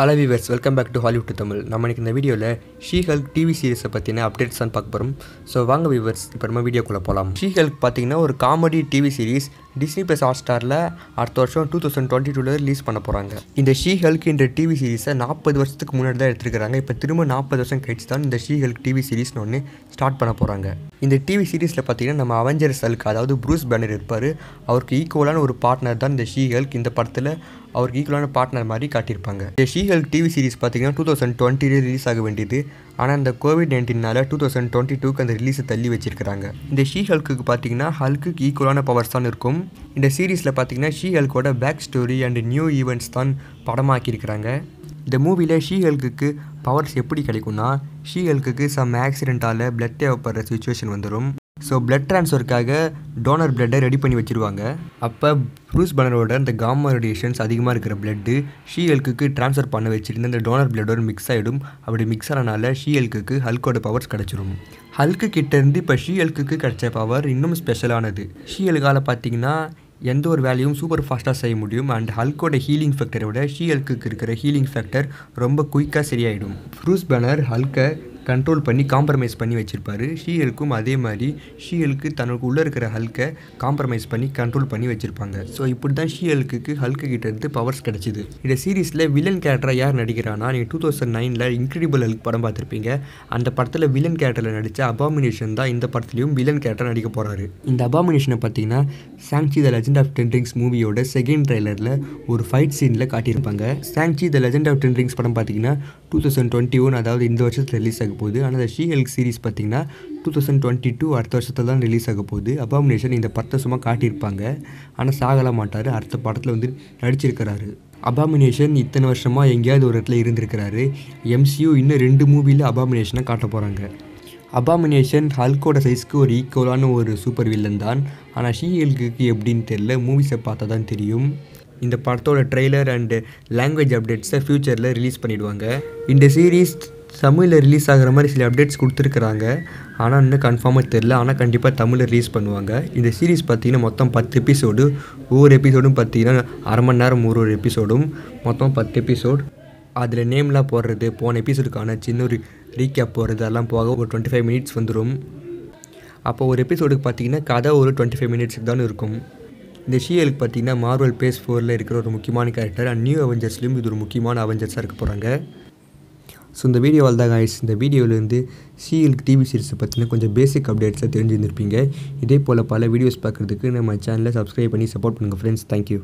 hello viewers welcome back to Hollywood Tamil நம்ம இன்றைக்கி இந்த வீடியோவில் ஷீ ஹெல்க் டிவி சீரிஸை பற்றின அப்டேட்ஸ் தான் பார்க்க போகிறோம் ஸோ வாங்க வீவர்ஸ் இப்போ நம்ம வீடியோக்குள்ளே போகலாம் ஷீ ஹெல்க் பார்த்திங்கன்னா ஒரு comedy TV series Disney plus Hot ஸ்டாரில் அடுத்த வருஷம் டூ தௌசண்ட் டுவெண்ட்டி டூவில் ரிலீஸ் பண்ண போகிறாங்க இந்த ஷீ ஹெல்க் என்ற டிவி சீரிஸை நாற்பது வருஷத்துக்கு முன்னாடி தான் எடுத்துருக்காங்க இப்போ திரும்ப நாற்பது வருஷம் கழிச்சு தான் இந்த ஷீ ஹெல்க் டிவி சீரிஸ்னு ஒன்று ஸ்டார்ட் பண்ண போகிறாங்க இந்த டிவி சீரிஸில் பார்த்திங்கன்னா நம்ம அவெஞ்சர்ஸ் ஹெல்க் அதாவது ப்ரூஸ் பேனர் இருப்பார் அவருக்கு ஈக்குவலான ஒரு பார்ட்னர் தான் இந்த ஷீ ஹெல்க் இந்த படத்தில் அவருக்கு ஈக்குவலான பார்ட்னர் மாதிரி காட்டியிருப்பாங்க இந்த ஷீ ஒரிஜினல் டிவி சீரிஸ் பார்த்திங்கன்னா டூ தௌசண்ட் டுவெண்ட்டிலே ரிலீஸ் ஆக வேண்டியது ஆனால் அந்த கோவிட் நைன்டீனால் டூ தௌசண்ட் டுவெண்ட்டி டூக்கு அந்த ரிலீஸை தள்ளி வச்சிருக்கிறாங்க இந்த ஷீ ஹல்க்கு பார்த்தீங்கன்னா ஹல்க்கு ஈக்குவலான பவர்ஸ் தான் இருக்கும் இந்த சீரீஸில் பார்த்தீங்கன்னா ஷீ ஹல்கோட back story and new events தான் படமாக்கியிருக்கிறாங்க இந்த மூவியில் ஷீ ஹல்க்கு பவர்ஸ் எப்படி கிடைக்கும்னா ஷீ ஹல்க்கு சம் ஆக்சிடெண்ட்டால் பிளட் தேவைப்படுற சுச்சுவேஷன் வந்துடும் ஸோ பிளட் ட்ரான்ஸ்ஃபருக்காக டோனர் பிளட்டை ரெடி பண்ணி வச்சுருவாங்க அப்போ ப்ரூஸ் பனரோட இந்த காமா ரேடியேஷன்ஸ் அதிகமாக இருக்கிற பிளட்டு ஷீஎல்க்கு ட்ரான்ஸ்ஃபர் பண்ண வச்சுருந்த அந்த டோனர் பிளட்டோட மிக்ஸ் ஆகிடும் அப்படி மிக்ஸ் ஆனனால ஷீஎல்க்கு ஹல்கோட பவர்ஸ் கிடச்சிரும் ஹல்கு கிட்டேருந்து இப்போ ஷீஎல்க்கு கிடைச்ச பவர் இன்னும் ஸ்பெஷலானது ஷீஎல்கால் பார்த்தீங்கன்னா எந்த ஒரு வேலையும் சூப்பர் ஃபாஸ்ட்டாக செய்ய முடியும் அண்ட் ஹல்கோட ஹீலிங் ஃபேக்டரை விட ஷீஎல்க்கு இருக்கிற ஹீலிங் ஃபேக்டர் ரொம்ப குயிக்காக சரியாயிடும் ஃப்ரூஸ் பேனர் ஹல்கை கண்ட்ரோல் பண்ணி காம்ப்ரமைஸ் பண்ணி வச்சுருப்பாரு ஷீயலுக்கும் அதே மாதிரி ஷீயலுக்கு தனக்கு உள்ளே இருக்கிற ஹல்கை காம்ப்ரமைஸ் பண்ணி கண்ட்ரோல் பண்ணி வச்சுருப்பாங்க ஸோ இப்படி தான் ஷீயலுக்கு ஹல்க்கு கிட்ட இருந்து பவர்ஸ் கிடச்சிது இந்த சீரீஸில் வில்லன் கேரக்டராக யார் நடிக்கிறானா நீங்கள் டூ தௌசண்ட் நைனில் இன்க்ரெடிபிள் ஹல்க் படம் பார்த்துருப்பீங்க அந்த படத்தில் வில்லன் கேரக்டரில் நடித்த அபாமினேஷன் தான் இந்த படத்துலையும் வில்லன் கேரக்டர் நடிக்க போகிறாரு இந்த அபாமினேஷனை பார்த்தீங்கன்னா Shang-Chi the legend of ten rings மூவியோட செகண்ட் ட்ரைலரில் ஒரு ஃபைட் சீனில் காட்டியிருப்பாங்க Shang-Chi the legend of ten rings படம் பார்த்தீங்கன்னா டூ தௌசண்ட் டுவெண்ட்டி ஒன் அதாவது இந்த வருஷத்தில் ரிலீஸ் ஆக போகுது ஆனால் அந்த ஹெல்க் சீரிஸ் பார்த்திங்கன்னா டூ தௌசண்ட் டுவெண்ட்டி டூ அடுத்த வருஷத்தில் தான் ரிலீஸ் ஆக போகுது அபாமினேஷன் இந்த படத்தை சும்மா காட்டியிருப்பாங்க ஆனால் சாகல மாட்டார் அடுத்த படத்தில் வந்து நடிச்சிருக்கிறாரு அபாமினேஷன் இத்தனை வருஷமாக எங்கேயாவது ஒரு இடத்துல இருந்திருக்கிறாரு எம்சியூ இன்னும் ரெண்டு மூவியில் அபாமினேஷனை காட்ட போகிறாங்க அபாமினேஷன் ஹல்கோட சைஸ்க்கு ஒரு ஈக்குவலான ஒரு சூப்பர் வில்லன் தான் ஆனால் ஷீஎல்குக்கு எப்படின்னு தெரில மூவிஸை பார்த்தா தான் தெரியும் இந்த படத்தோட ட்ரெய்லர் அண்டு லாங்குவேஜ் அப்டேட்ஸை ஃப்யூச்சரில் ரிலீஸ் பண்ணிவிடுவாங்க இந்த சீரீஸ் தமிழில் ரிலீஸ் ஆகிற மாதிரி சில அப்டேட்ஸ் கொடுத்துருக்குறாங்க ஆனால் இன்னும் கன்ஃபார்மாக தெரில ஆனால் கண்டிப்பாக தமிழில் ரிலீஸ் பண்ணுவாங்க இந்த சீரீஸ் பார்த்திங்கன்னா மொத்தம் பத்து எபிசோடு ஒவ்வொரு எபிசோடும் பார்த்திங்கன்னா அரை மணி நேரம் ஒரு ஒரு எபிசோடும் மொத்தம் பத்து எபிசோட் அதில் நேம்லாம் போடுறது போன எபிசோடுக்கான சின்ன ஒரு ரீகேப் போடுறது அதெல்லாம் போக ஒரு டுவெண்ட்டி ஃபைவ் மினிட்ஸ் வந்துடும் அப்போ ஒரு எபிசோடுக்கு பார்த்திங்கன்னா கதை ஒரு டுவெண்ட்டி ஃபைவ் மினிட்ஸுக்கு தான் இருக்கும் இந்த ஷியலுக்கு பார்த்திங்கன்னா மார்வல் பேஸ் ஃபோரில் இருக்கிற ஒரு முக்கியமான கேரக்டர் அண்ட் நியூ அவெஞ்சர்ஸ்லேயும் இது ஒரு முக்கியமான அவெஞ்சர்ஸாக இருக்க போகிறாங்க ஸோ இந்த வீடியோ தான் ஆயிடுச்சு இந்த வீடியோலேருந்து சிஎலுக்கு டிவி சீரிஸை பற்றின கொஞ்சம் பேசிக் அப்டேட்ஸாக தெரிஞ்சுருந்துருப்பீங்க இதே போல் பல வீடியோஸ் பார்க்குறதுக்கு நம்ம சேனலை சப்ஸ்கிரைப் பண்ணி சப்போர்ட் பண்ணுங்கள் ஃப்ரெண்ட்ஸ் தேங்க்யூ